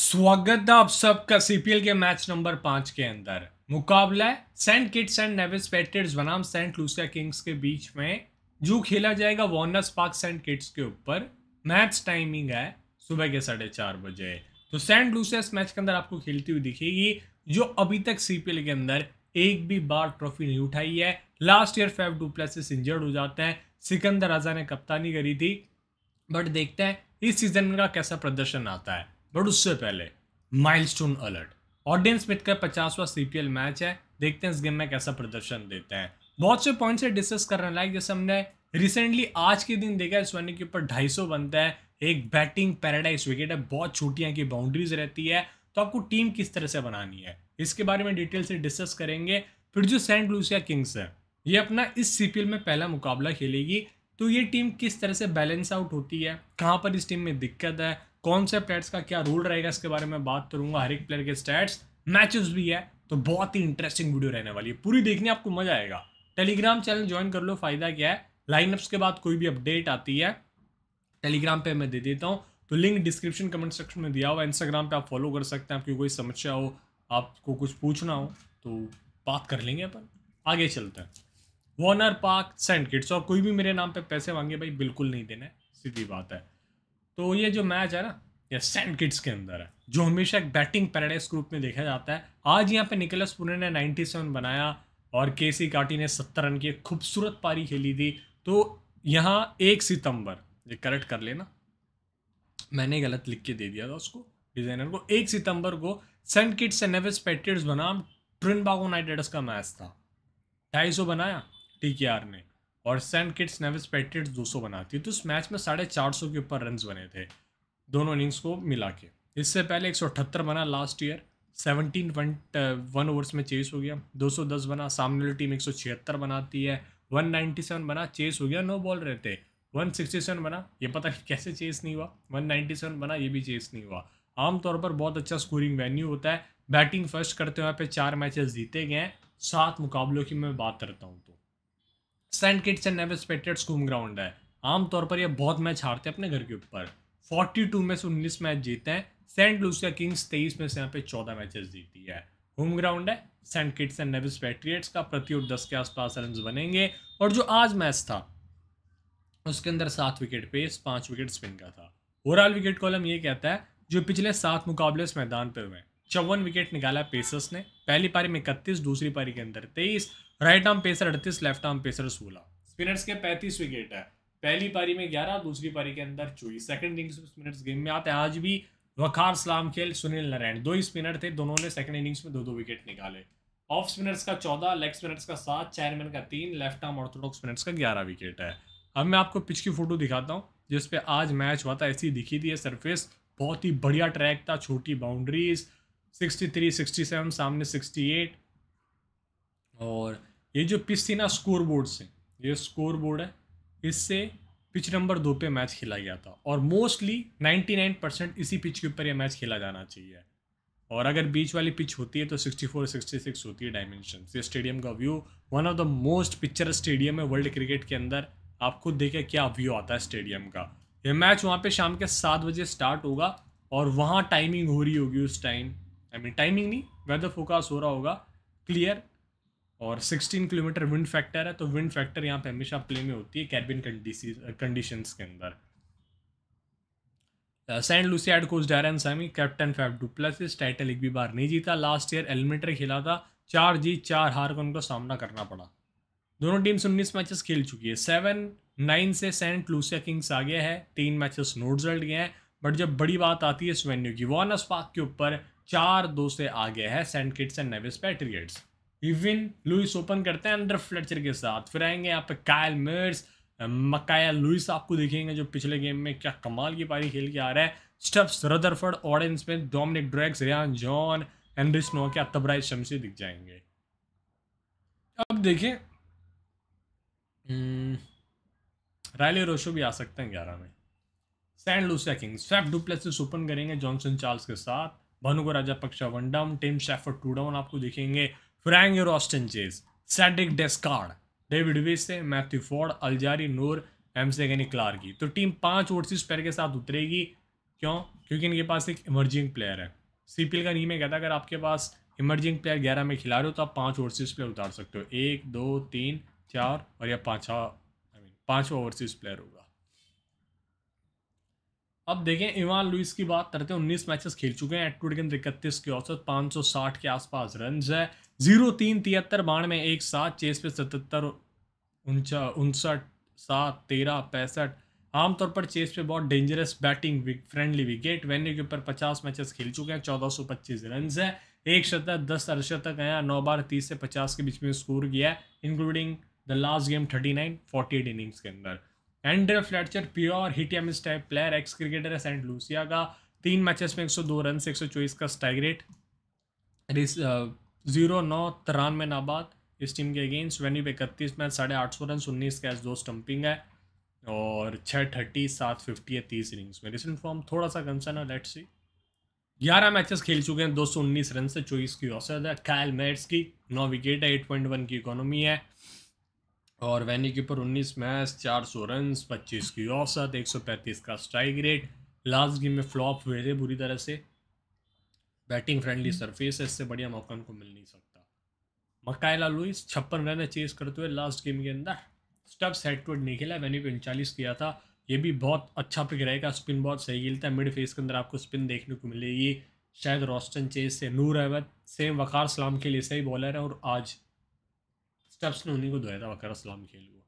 स्वागत है आप सबका सीपीएल के मैच नंबर पांच के अंदर मुकाबला है Saint Kitts and Nevis Patriots बनाम सेंट लूसिया किंग्स के बीच में जो खेला जाएगा वॉर्नर्स पार्क सेंट किट्स के ऊपर मैच टाइमिंग है सुबह के साढ़े चार बजे तो सेंट लूसिया इस मैच के अंदर आपको खेलती हुई दिखेगी जो अभी तक सीपीएल के अंदर एक भी बार ट्रॉफी नहीं उठाई है last year Faf du Plessis injured हो जाते हैं सिकंदर राजा ने कप्तानी करी थी बट देखते हैं इस सीजन का कैसा प्रदर्शन आता है बट उससे पहले माइलस्टोन अलर्ट ऑडियंस मिट का पचासवा सीपीएल मैच है देखते हैं इस गेम में कैसा प्रदर्शन देते हैं बहुत से पॉइंट से डिस्कस करने लायक जैसे हमने रिसेंटली आज के दिन देखा है वनडे के ऊपर ढाई सौ बनता है एक बैटिंग पैराडाइज विकेट है बहुत छोटियाँ की बाउंड्रीज रहती है तो आपको टीम किस तरह से बनानी है इसके बारे में डिटेल से डिस्कस करेंगे फिर जो सेंट लूसिया किंग्स है ये अपना इस एल में पहला मुकाबला खेलेगी तो ये टीम किस तरह से बैलेंस आउट होती है कहाँ पर इस टीम में दिक्कत है कौन से प्लेयर्स का क्या रोल रहेगा इसके बारे में बात करूंगा हर एक प्लेयर के स्टैट्स मैचेस भी है तो बहुत ही इंटरेस्टिंग वीडियो रहने वाली है पूरी देखने आपको मजा आएगा टेलीग्राम चैनल ज्वाइन कर लो फायदा क्या है लाइनअप्स के बाद कोई भी अपडेट आती है टेलीग्राम पे मैं दे देता हूँ तो लिंक डिस्क्रिप्शन कमेंट सेक्शन में दिया हुआ इंस्टाग्राम पे आप फॉलो कर सकते हैं आपकी कोई समस्या हो आपको कुछ पूछना हो तो बात कर लेंगे अपन आगे चलते हैं वॉर्नर पार्क सेंट किट्स और कोई भी मेरे नाम पे पैसे मांगे भाई बिल्कुल नहीं देना है सीधी बात है तो ये जो मैच है ना ये सेंट किड्स के अंदर है जो हमेशा एक बैटिंग पैराडाइज ग्रुप में देखा जाता है आज यहाँ पे निकलस पुणे ने 97 बनाया और के सी काटी ने 70 रन की एक खूबसूरत पारी खेली थी तो यहाँ एक सितंबर ये करेक्ट कर लेना मैंने गलत लिख के दे दिया था उसको डिजाइनर को एक सितंबर को सेंट किट्स से नेविस पेट्रियट्स बनाम ट्रिन नाइट का मैच था ढाई सौ बनाया टी ने और सेंट किट्स नेविस पेट्रेट दो बनाती है तो इस मैच में साढ़े चार सौ के ऊपर रन बने थे दोनों इनिंग्स को मिला के इससे पहले एक बना last year seventeen one one overs में चेस हो गया 210 बना सामने वाली टीम एक बनाती है 197 बना चेस हो गया नौ बॉल रहते 167 बना ये पता नहीं कैसे चेस नहीं हुआ 197 बना ये भी चेस नहीं हुआ आमतौर पर बहुत अच्छा स्कोरिंग वेन्यू होता है बैटिंग फर्स्ट करते हुए पे चार मैचेस जीते गए हैं सात मुकाबलों की मैं बात करता हूँ तो सेंट किट्स एंड नेवर स्पेक्टेड स्कूम ग्राउंड है आमतौर पर यह बहुत मैच हारते हैं अपने घर के ऊपर 42 में से उन्नीस मैच जीते हैं सेंट लूसिया किंग्स 23 में से यहाँ पे 14 मैचेस जीती है होम ग्राउंड है Saint Kitts and Nevis Patriots का और दस के आसपास रन बनेंगे और जो आज मैच था उसके अंदर सात विकेट पेस पाँच विकेट स्पिन का था ओवरऑल विकेट कॉलम ये कहता है जो पिछले सात मुकाबले इस मैदान पर हुए चौवन विकेट निकाला पेसर्स ने पहली पारी में इकतीस दूसरी पारी के अंदर तेईस राइट आर्म पेसर अड़तीस लेफ्ट आर्म पेसर सोलह स्पिनर्स के पैंतीस विकेट है पहली पारी में ग्यारह दूसरी पारी के अंदर चौबीस सेकंड इनिंग्स में स्पिनर्स गेम में आते हैं आज भी वखार सलाम खेल सुनील नारायण दो ही स्पिनर थे दोनों ने सेकंड इनिंग्स में दो दो विकेट निकाले ऑफ स्पिनर्स का चौदह लेग स्पिनर्स का सात चेयरमैन का तीन लेफ्ट आर्म ऑर्थोडॉक्स स्पिनर्स का ग्यारह विकेट है अब मैं आपको पिच की फोटो दिखाता हूँ जिसपे आज मैच हुआ था ऐसी दिखी थी सरफेस बहुत ही बढ़िया ट्रैक था छोटी boundaries sixty three sixty seven सामने सिक्सटी एट और ये जो पिच थी ना स्कोर बोर्ड से ये स्कोर बोर्ड है इससे पिच नंबर दो पे मैच खेला गया था और मोस्टली 99 परसेंट इसी पिच के ऊपर ये मैच खेला जाना चाहिए और अगर बीच वाली पिच होती है तो 64 66 होती है डायमेंशन ये स्टेडियम का view one of the most picture stadium है वर्ल्ड क्रिकेट के अंदर आप खुद देखें क्या व्यू आता है स्टेडियम का ये मैच वहाँ पे शाम के सात बजे स्टार्ट होगा और वहाँ टाइमिंग हो रही होगी उस टाइम आई मीन टाइमिंग नहीं वेदर फोकास हो रहा होगा क्लियर और 16 किलोमीटर विंड फैक्टर है तो विंड फैक्टर यहाँ पे हमेशा प्ले में होती है कैबिन कंडीशंस के अंदर Saint Lucia coach Daren Sammy captain Faf du Plessis title एक भी बार नहीं जीता लास्ट ईयर एलिमेंटर खेला था चार जीत चार हार का उनका सामना करना पड़ा दोनों टीम्स उन्नीस मैचेस खेल चुकी है सेवन नाइन से सेंट लूसिया किंग्स आ गया है तीन मैचेस नो रिजल्ट गए हैं बट जब बड़ी बात आती है इस वेन्यू की वॉनस पार्क के ऊपर चार दो से आगे है Saint Kitts and Nevis Patriots Evin Lewis open करते हैं अंडर फ्लेचर के साथ फिर आएंगे यहाँ पे कायल मिर्स मकाया लुइस आपको देखेंगे जो पिछले गेम में क्या कमाल की पारी खेल के आ रहा है Stubbs Rutherford Odean Smith Dominic Drakes Ryan John Anrich नो के अतबराइज शमसी दिख जाएंगे अब देखिए रैली हम्म, रोशो भी आ सकते हैं ग्यारह में Saint Lucia Kings Faf du Plessis open करेंगे जॉनसन चार्ल्स के साथ Bhanuka Rajapaksa one down Tim Seifert two down आपको दिखेंगे फ्रैंक Roston Chase Sadrack Descarte David Wiese Matthew Forde Alzarri Noor एमसेगनी क्लार्की तो टीम पांच ओवरसीज प्लेयर के साथ उतरेगी क्यों क्योंकि इनके पास एक इमर्जिंग प्लेयर है सीपीएल का नियम है कहता अगर आपके पास इमर्जिंग प्लेयर ग्यारह में खिला रहे हो तो आप पाँच ओवरसीज प्लेयर उतार सकते हो एक दो तीन चार और या पाँच आई मीन पाँच ओवरसीज प्लेयर होगा अब देखें इवान लुइस की बात करते हैं उन्नीस मैचेस खेल चुके हैं एटवुड के अंदर इकतीस की औसत 560 के आसपास रन है जीरो तीन तिहत्तर में एक सात चेस पे सतहत्तर उनचा उनसठ सात तेरह पैंसठ आमतौर पर चेस पे बहुत dangerous batting wicket, friendly wicket venue के ऊपर पचास मैचेस खेल चुके हैं चौदह सौ पच्चीस रन है एक शतक दस अरशतक आया नौ बार तीस से पचास के बीच में स्कोर किया है including the last game thirty nine forty eight innings के अंदर Andre Fletcher pure hit em स्टाइप प्लेयर एक्स क्रिकेटर है सेंट लूसिया का तीन मैचेस में 102 रन से एक का स्ट्राइक रेट जीरो नौ तिरानवे नाबाद इस टीम के अगेंस्ट वेन्यू पे इकतीस मैच साढ़े आठ सौ रन उन्नीस कैच दो स्टम्पिंग है और छः थर्टी सात फिफ्टी है तीस इनिंग्स में रिसेंट फॉर्म थोड़ा सा कंसर्न है लेट्स सी ग्यारह मैचेस खेल चुके हैं दो सौ उन्नीस रन से चौबीस की औसत है कायल मेट्स की नौ विकेट है एट पॉइंट वन की इकोनॉमी है और वैनी के ऊपर 19 मैच सौ रन पच्चीस की औसत पैंतीस का स्ट्राइक रेट लास्ट गेम में फ्लॉप हुए थे बुरी तरह से बैटिंग फ्रेंडली सरफेस है इससे बढ़िया मौका उनको मिल नहीं सकता मकायला लुइस छप्पन रन चेस करते हुए लास्ट गेम के अंदर स्टब्स हेडवर्ड नहीं खेला वैनी को उनचालीस किया था ये भी बहुत अच्छा पिक रहेगा स्पिन बहुत सही खेलता है मिड फेस के अंदर आपको स्पिन देखने को मिलेगी शायद रॉस्टन चेस से नूर अहमद सेम वकार सलाम के लिए सही बॉलर है और आज स्टेप्स ने उन्हीं को धोया था वक़र असलाम खेल हुआ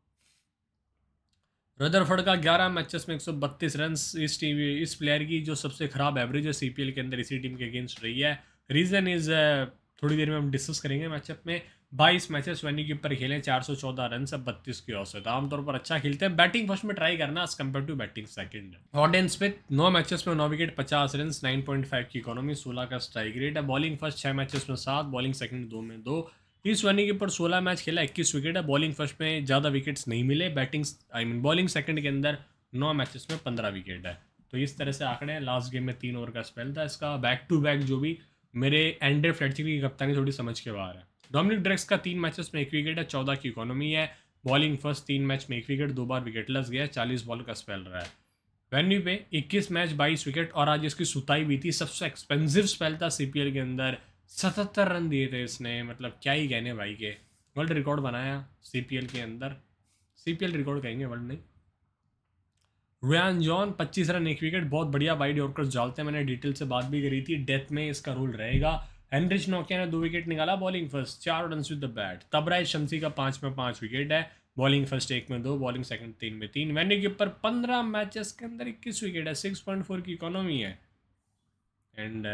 रदरफर्ड का 11 मैचेस में 132 रन इस टीम इस प्लेयर की जो सबसे ख़राब एवरेज है सीपीएल के अंदर इसी टीम के अगेंस्ट रही है रीज़न इज़ uh, थोड़ी देर में हम डिस्कस करेंगे मैचअप में 22 मैचेस वैनी के ऊपर खेले 414 रन सब बत्तीस की औसत तो आमतौर पर अच्छा खेलते हैं बैटिंग फर्स्ट में ट्राई करना as compared to batting second Odean Smith नौ मैचेस में नौ विकेट 50 रन 9.5 की इकोनॉमी 16 का स्ट्राइक रेट है बॉलिंग फर्स्ट छः मैचेस में सात बॉलिंग सेकंड दो में दो इस वनिंग के ऊपर सोलह मैच खेला इक्कीस विकेट है बॉलिंग फर्स्ट में ज़्यादा विकेट्स नहीं मिले batting I mean bowling second के अंदर नौ मैचेस में पंद्रह विकेट है तो इस तरह से आंकड़े हैं लास्ट गेम में तीन ओवर का स्पेल था इसका बैक टू बैक जो भी मेरे एंडर फ्लैटचिक की कप्तानी थोड़ी समझ के बाहर है डोमिनिक ड्रेक्स का तीन मैचेस में एक विकेट है चौदह की इकोनॉमी है बॉलिंग फर्स्ट तीन मैच में एक विकेट दो बार विकेट लस गया चालीस बॉल का स्पेल रहा है वेन्यू पे इक्कीस मैच बाईस विकेट और आज इसकी सुताई भी थी सबसे एक्सपेंसिव स्पेल था सी के अंदर सतहत्तर रन दिए थे इसने मतलब क्या ही कहने भाई के वर्ल्ड रिकॉर्ड बनाया सी के अंदर सी रिकॉर्ड कहेंगे वर्ल्ड नहीं रियान जॉन पच्चीस रन एक विकेट बहुत बढ़िया बाइड यॉर्कर्स डालते हैं मैंने डिटेल से बात भी करी थी डेथ में इसका रोल रहेगा हेनरिच नोकिया ने दो विकेट निकाला बॉलिंग फर्स्ट चार run with the bat Tabraiz Shamsi का पाँच में पाँच विकेट है बॉलिंग फर्स्ट एक में दो बॉलिंग सेकंड तीन में तीन वैन्यू के ऊपर पंद्रह मैचेस के अंदर इक्कीस विकेट है सिक्स पॉइंट फोर की इकोनॉमी है एंड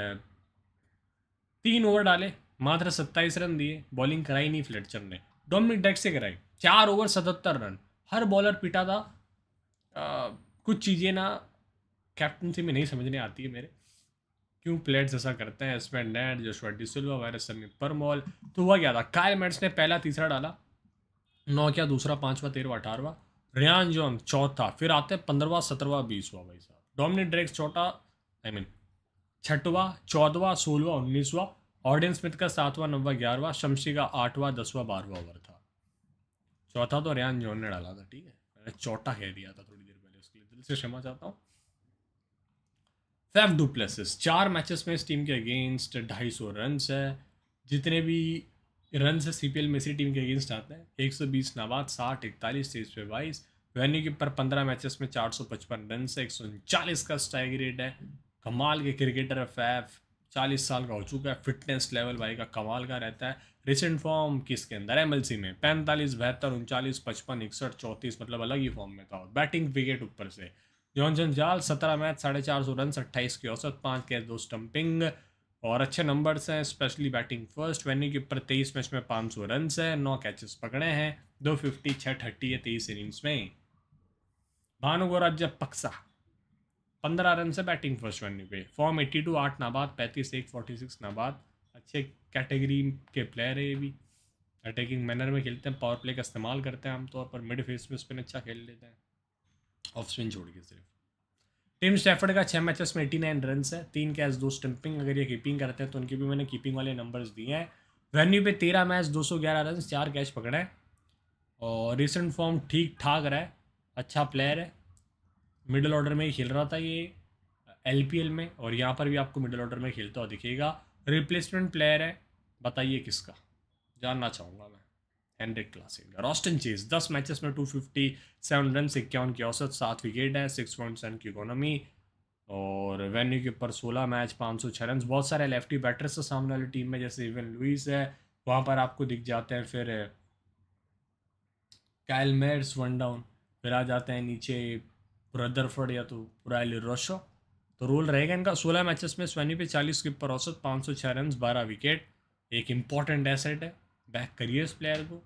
तीन ओवर डाले मात्र सत्ताईस रन दिए बॉलिंग कराई नहीं फ्लेटचर ने डोमिनिक डेक से कराई चार ओवर सतहत्तर रन हर बॉलर पिटा था आ, कुछ चीज़ें ना कैप्टनसी में नहीं समझने आती है मेरे क्यों प्लेयर्स ऐसा करते हैं एस्पेन नेट जोशुआ डिसुल्वा वायरस समी परमॉल तो हुआ क्या था कायल मैट्स ने पहला तीसरा डाला नौ क्या दूसरा पाँचवा तेरहवा अठारवा रियान जोन चौथा फिर आते हैं पंद्रवा सत्रहवा बीसवा भाई साहब डोमिनिक ड्रेक्स चौथा आई मीन छठवा चौदवा सोलवा उन्नीसवा ऑर्डन स्मिथ का सातवां नौवा ग्यारहवा शमशी का आठवां दसवा बारहवा ओवर था चौथा तो रियान जॉन ने डाला था ठीक है मैंने चौटा कह दिया था थोड़ी देर पहले उसके लिए दिल से क्षमा चाहता हूँ फेफ डुप्लेसिस चार मैचेस में इस टीम के अगेंस्ट ढाई सौ रन है जितने भी रन है सी पी एल में इसी टीम के अगेंस्ट आते हैं एक सौ बीस नवाद साठ इकतालीस तेईस पे बाईस वेन्यू के ऊपर पंद्रह मैचेस में चार सौ पचपन रन है एक सौ उनचालीस का स्ट्राइक रेट है कमाल के क्रिकेटर है फैफ चालीस साल का हो चुका है फिटनेस लेवल भाई का कमाल का रहता है रिसेंट फॉर्म किसके अंदर एम में पैंतालीस बहत्तर उनचालीस पचपन इकसठ चौंतीस मतलब अलग ही फॉर्म में था और बैटिंग विकेट ऊपर से जॉनसन जाल सत्रह मैच साढ़े चार सौ रन अट्ठाईस की औसत पाँच कैच दो स्टम्पिंग और अच्छे नंबर्स हैं स्पेशली बैटिंग फर्स्ट वेन्यू के ऊपर तेईस मैच में पाँच सौ रन है नौ कैचेस पकड़े हैं दो फिफ्टी छः थर्टी है तेईस इनिंग्स में भानुगोराज पक्सा पंद्रह रन से बैटिंग फर्स्ट वन्यू पे फॉर्म एट्टी टू आठ नाबाद पैंतीस एक फोर्टी सिक्स नाबाद अच्छे कैटेगरी के प्लेयर है ये भी अटैकिंग मैनर में खेलते हैं पावर प्ले का इस्तेमाल करते हैं आमतौर पर मिड फेस में स्पिन अच्छा खेल लेते हैं ऑफ स्पिन छोड़ के सिर्फ टीम स्टैफर्ड का छः मैचेस में एटी नाइन रन है तीन कैच दो स्टम्पिंग अगर ये कीपिंग करते हैं तो उनके भी मैंने कीपिंग वाले नंबर्स दिए हैं वेन्यू पे तेरह मैच दो सौ ग्यारह रन चार कैच पकड़े और रिसेंट फॉर्म ठीक ठाक रहा है अच्छा प्लेयर है मिडल ऑर्डर में ही खेल रहा था ये एल में और यहाँ पर भी आपको मिडल ऑर्डर में खेलता हुआ दिखेगा रिप्लेसमेंट प्लेयर है बताइए किसका जानना चाहूँगा मैं हेनरिक क्लासिक रॉस्टन चेज दस मैचेस में टू फिफ्टी सेवन रन इक्यावन की औसत सात विकेट है सिक्स पॉइंट सेवन की इकोनॉमी और वेन्यू के ऊपर सोलह मैच पाँच सौ छः रन बहुत सारे लेफ्टी बैटर्स से सामने वाली टीम में जैसे इवन लुइस है वहाँ पर आपको दिख जाते हैं फिर कैलमेर्स वन डाउन फिर आ जाते हैं नीचे ब्रदरफर्ड या तो रायल रोशो तो रोल रहेगा इनका सोलह मैचेस में स्वैनी पे चालीस की पर औसत पाँच सौ छः रन बारह विकेट एक इंपॉर्टेंट एसेट है बैक करिए इस प्लेयर को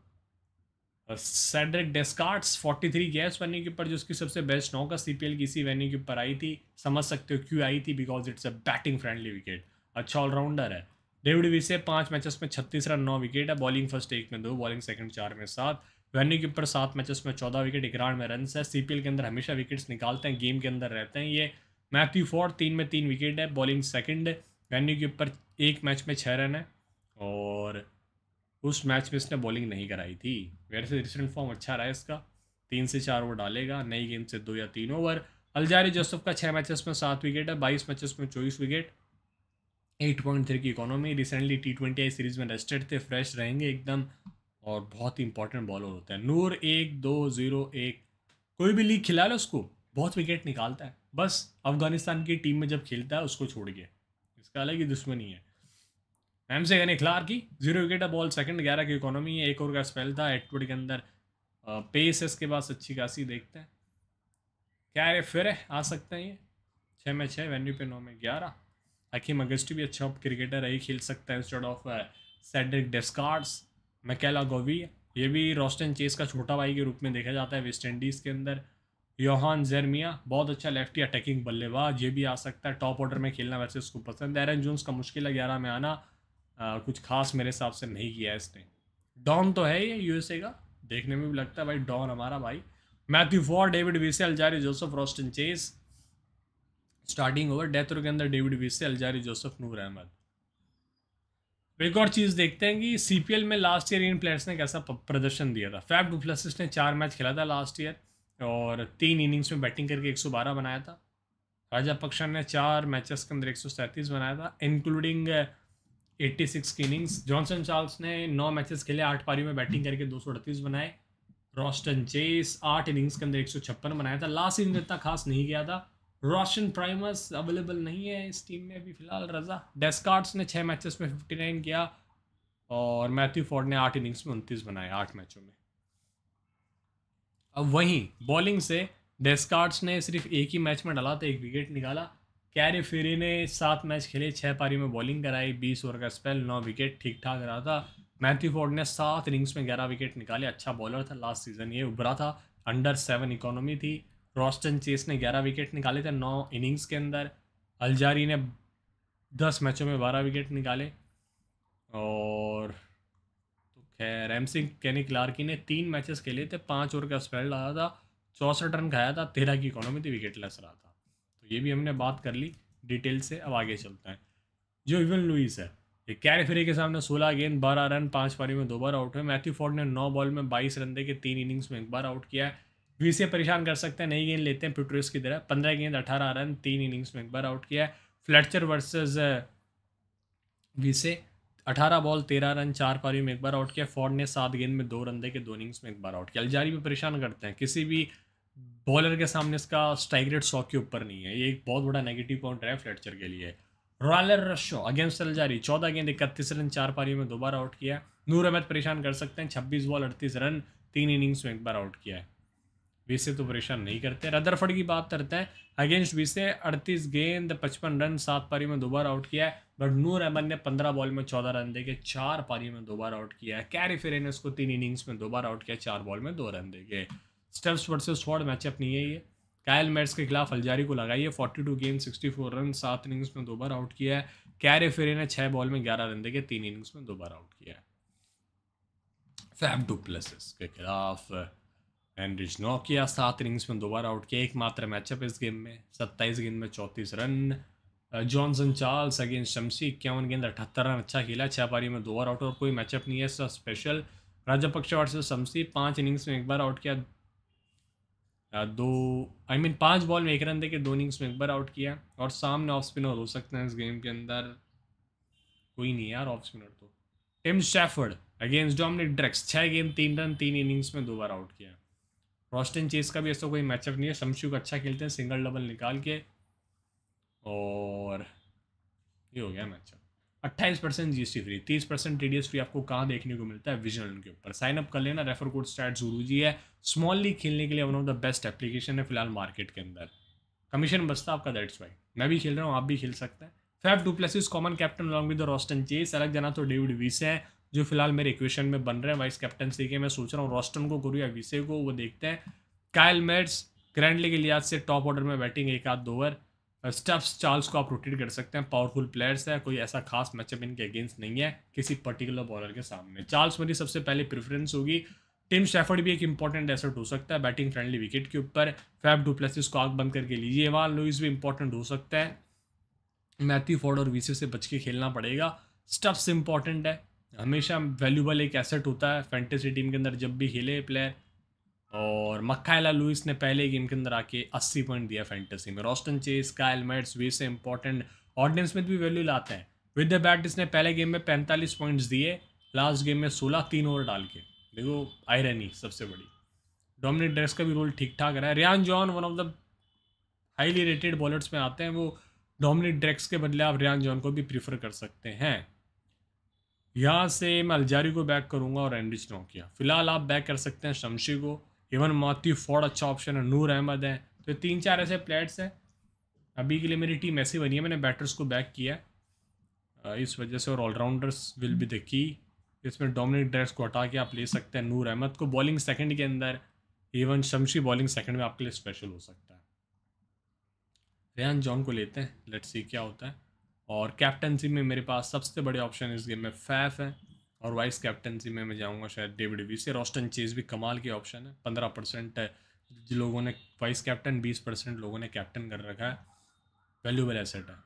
और सैड्रिक डेस्कार्ट्स थ्री गया स्वैनी के ऊपर जो उसकी सबसे बेस्ट नौका सी पी एल की इसी वेन्यू के ऊपर आई थी समझ सकते हो क्यों आई थी because it's a batting friendly wicket अच्छा ऑलराउंडर है डेविड विसे पाँच मैचेस में छत्तीस रन नौ विकेट है बॉलिंग फर्स्ट एक में दो बॉलिंग सेकंड चार में सात वेन्यू के ऊपर सात मैचेस में चौदह विकेट इकराड में रन है सी के अंदर हमेशा विकेट्स निकालते हैं गेम के अंदर रहते हैं ये मैथ्यू फोर्ड तीन में तीन विकेट है बॉलिंग सेकंड है वेन्यू के ऊपर एक मैच में छः रन है और उस मैच में इसने बॉलिंग नहीं कराई थी वैसे रिसेंट फॉर्म अच्छा रहा है इसका तीन से चार ओवर डालेगा नई गेंद से दो या तीन ओवर अलजारी जोसफ का छः मैचेस में सात विकेट है बाईस मैचेस में चौबीस विकेट एट पॉइंट थ्री की economy recently T twenty I series में रेस्टेड थे फ्रेश रहेंगे एकदम और बहुत ही इंपॉर्टेंट बॉलर होता है नूर एक दो ज़ीरो एक कोई भी लीग खिला लो उसको बहुत विकेट निकालता है बस अफगानिस्तान की टीम में जब खेलता है उसको छोड़ के इसका अलग ही दुश्मनी है मैम से कहने खिलार की जीरो विकेट है बॉल सेकंड ग्यारह की इकोनॉमी है एक ओवर का स्पेल था एटवर्ड के अंदर पेस है इसके पास अच्छी खासी देखते हैं क्या है फिर है आ सकते हैं ये छः में छः वेन्यू पे नौ में ग्यारह हकीम अगस्टी भी अच्छा क्रिकेटर है ही खेल सकता है इंस्टेड ऑफ सेड्रिक डेस्कार्ड्स मैकेला गोवी ये भी रोस्टन चेस का छोटा भाई के रूप में देखा जाता है वेस्ट इंडीज़ के अंदर योहान जेरमिया बहुत अच्छा लेफ्टी अटैकिंग बल्लेबाज ये भी आ सकता है टॉप ऑर्डर में खेलना वैसे उसको पसंद है एरन जोन्स का मुश्किल है ग्यारह में आना आ, कुछ खास मेरे हिसाब से नहीं किया है इसने डॉन तो है ये यूएसए का देखने में भी लगता है भाई डॉन हमारा भाई Matthew Forde David Wiese Alzarri Joseph Roston Chase starting over death के अंदर David Wiese Alzarri Joseph Noor Ahmad तो एक और चीज़ देखते हैं कि सीपीएल में लास्ट ईयर इन प्लेयर्स ने कैसा प्रदर्शन दिया था फैफ डुप्लेसिस ने चार मैच खेला था लास्ट ईयर और तीन इनिंग्स में बैटिंग करके 112 बनाया था राजा पक्षा ने चार मैचेस के अंदर एक बनाया था इंक्लूडिंग 86 की इनिंग्स जॉनसन चार्ल्स ने नौ मैचेस खेले आठ पारियों में बैटिंग करके दो बनाए रॉस्टन चेस आठ इनिंग्स के अंदर एक बनाया था लास्ट इनिंग इतना खास नहीं गया था रोशन प्राइमर्स अवेलेबल नहीं है इस टीम में अभी फिलहाल रजा डेस्कार्ड्स ने छः मैचेस में फिफ्टी नाइन किया और मैथ्यू फोर्ड ने आठ इनिंग्स में उनतीस बनाए आठ मैचों में अब वहीं बॉलिंग से डेस्कार्ड्स ने सिर्फ एक ही मैच में डाला था तो एक विकेट निकाला कैरे फेरी ने सात मैच खेले छः पारी में बॉलिंग कराई बीस ओवर का स्पेल नौ विकेट ठीक ठाक रहा था मैथ्यू फोर्ड ने सात इनिंग्स में ग्यारह विकेट निकाले अच्छा बॉलर था लास्ट सीजन ये उभरा था अंडर सेवन इकोनॉमी थी रॉस्टन चेस ने ग्यारह विकेट निकाले थे नौ इनिंग्स के अंदर अलजारी ने दस मैचों में बारह विकेट निकाले और तो खैर एम सिंह कैनी क्लार्की ने तीन मैचेस खेले थे पाँच ओवर का स्पेल डाला था चौसठ रन खाया था तेरह की इकोनॉमी थी विकेट लेस रहा था तो ये भी हमने बात कर ली डिटेल से अब आगे चलते हैं जो इवन लुइस है ये कैरी फ्री के सामने सोलह गेंद बारह रन पाँच पारी में दो बार आउट हुए मैथ्यू फोर्ड ने नौ बॉल में बाईस रन दे के तीन इनिंग्स में एक बार आउट किया है से परेशान कर सकते हैं नई गेंद लेते हैं पिट्रोस की तरह पंद्रह गेंद अठारह रन तीन इनिंग्स में एक बार आउट किया है फ्लेचर वर्सेज वीसे अठारह बॉल तेरह रन चार पारी में एक बार आउट किया फॉर्ड ने सात गेंद में दो रन दे के दो इनिंग्स में एक बार आउट किया अलजारी भी परेशान करते हैं किसी भी बॉलर के सामने इसका स्ट्राइक रेट सौ के ऊपर नहीं है ये एक बहुत बड़ा नेगेटिव पॉइंट है फ्लेचर के लिए रॉयलर रशो अगेंस्ट अलजारी चौदह गेंद इकतीस रन चार पारियों में दो बार आउट किया नूर अहमद परेशान कर सकते हैं छब्बीस बॉल अड़तीस रन तीन इनिंग्स में एक बार आउट किया है बीस तो परेशान नहीं करते रदरफर्ड की बात करते हैं अगेंस्ट बीस से अड़तीस गेंद पचपन रन सात पारी में दो बार आउट किया है बट नूर अहमद ने पंद्रह बॉल में चौदह रन देके चार पारी में दो बार आउट किया है कैरी फिर ने उसको तीन इनिंग्स में दो बार आउट किया चार बॉल में दो रन देके स्टेप्स वर्सेस फॉर्ड मैचअप नहीं है ये कायल मेट्स के खिलाफ अलजारी को लगाइए फोर्टी टू गेंद सिक्सटी फोर रन सात इनिंग्स में दो बार आउट किया है कैरे फिरे ने छः बॉल में ग्यारह रन देके तीन इनिंग्स में दो बार आउट किया है फैब डुप्लेसिस के खिलाफ एंड्रिज नौ किया सात इनिंग्स में दोबारा आउट किया एकमात्र मैचअप इस गेम में सत्ताईस गेंद में चौंतीस run Johnson Charles against Shamsi इक्यावन गेंद अठहत्तर रन अच्छा खेला छः पारी में दो बार आउट और कोई मैचअप नहीं है इसका स्पेशल राजापक्ष वर्सेस शमसी पाँच इनिंग्स में एक बार आउट किया दो आई मीन पाँच बॉल में एक रन देके दो इनिंग्स में एक बार आउट किया और सामने ऑफ स्पिनर हो सकते हैं इस गेम के अंदर कोई नहीं यार ऑफ स्पिनर तो Tim Shepherd against Dominic Drakes छः गेंद तीन रन तीन इनिंग्स में दो बार आउट किया रॉस्टिन चेस का भी ऐसा कोई मैचअप नहीं है शमशुक अच्छा खेलते हैं सिंगल डबल निकाल के और ये हो गया मैचअप अट्ठाईस परसेंट जी फ्री तीस परसेंट टी फ्री आपको कहाँ देखने को मिलता है विजन के ऊपर साइन अप कर लेना रेफर कोड स्टार्ट जरूरी जी है स्मॉल लीग खेलने के लिए one of the best application है फिलहाल मार्केट के अंदर कमीशन बसता आपका दैट्स वाई मैं भी खेल रहा हूँ आप भी खेल सकते हैं Faf du Plessis common captain long with Roston Chase अलग जाना तो डेविड वीस है जो फिलहाल मेरे इक्वेशन में बन रहे हैं वाइस कैप्टनसी के मैं सोच रहा हूँ रॉस्टन को गुरु विषय को वो देखते हैं कायल मेट्स ग्रैंडली के लिहाज से टॉप ऑर्डर में बैटिंग एक आध ओवर स्टफ्स चार्ल्स को आप रोटेट कर सकते हैं पावरफुल प्लेयर्स है कोई ऐसा खास मैचअप इनके अगेंस्ट नहीं है किसी पर्टिकुलर बॉलर के सामने चार्ल्स मेरी सबसे पहले प्रेफरेंस होगी टिम शेफर्ड भी एक इंपॉर्टेंट एसेट हो सकता है बैटिंग फ्रेंडली विकेट के ऊपर फैब डुप्लेसिस को आग बंद करके लीजिए वहाँ लुइस भी इंपॉर्टेंट हो सकता है मैथ्यू फोर्ड और वीसी से बच के खेलना पड़ेगा स्टफ्स इंपॉर्टेंट है हमेशा वैल्यूबल एक एसेट होता है फैंटेसी टीम के अंदर जब भी खेले प्लेयर और मक्काला लुइस ने पहले गेम के अंदर आके 80 पॉइंट दिया फैंटेसी में रॉस्टन चेस काइल मेट्स वे से इंपॉर्टेंट ऑर्डिनेंस में भी वैल्यू लाते हैं विद द बैट इसने पहले गेम में 45 पॉइंट्स दिए लास्ट गेम में 16 तीन ओवर डाल के देखो आयरनी सबसे बड़ी डोमिनिक ड्रेस का भी रोल ठीक ठाक रहा है Ryan John one of the highly rated bowlers में आते हैं वो डोमिनिक ड्रेक्स के बदले आप रियान जॉन को भी प्रीफर कर सकते हैं यहाँ से मैं अलजारी को बैक करूँगा और एनरिच नोकिया फिलहाल आप बैक कर सकते हैं शमशी को इवन माती फोर्ड अच्छा ऑप्शन है नूर अहमद है तो तीन चार ऐसे प्लेयर्स हैं अभी के लिए मेरी टीम ऐसी बनी है मैंने बैटर्स को बैक किया इस वजह से और allrounders will be the key इसमें डोमिनिक ड्रेस को हटा के आप ले सकते हैं नूर अहमद को बॉलिंग सेकंड के अंदर इवन शमशी बॉलिंग सेकंड में आपके लिए स्पेशल हो सकता है रेहान जॉन को लेते हैं लेट्स सी क्या होता है और कैप्टनसी में मेरे पास सबसे बड़े ऑप्शन इस गेम में फैफ है और वाइस कैप्टनसी में मैं जाऊँगा शायद डेविड वी से रॉस्टन चेज भी कमाल की ऑप्शन है पंद्रह परसेंट है जिन लोगों ने वाइस कैप्टन बीस परसेंट लोगों ने कैप्टन कर रखा है वैल्यूबल एसेट है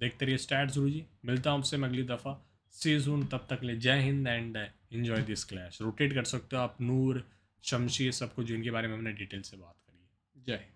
देखते रहिए स्टैट जरूर जी मिलता हूँ आपसे मैं अगली दफ़ा सीजून तब तक ले Jai Hind and enjoy this clash rotate कर सकते हो आप नूर शमशी सब कुछ जिनके बारे में हमने डिटेल से बात करी है जय हिंद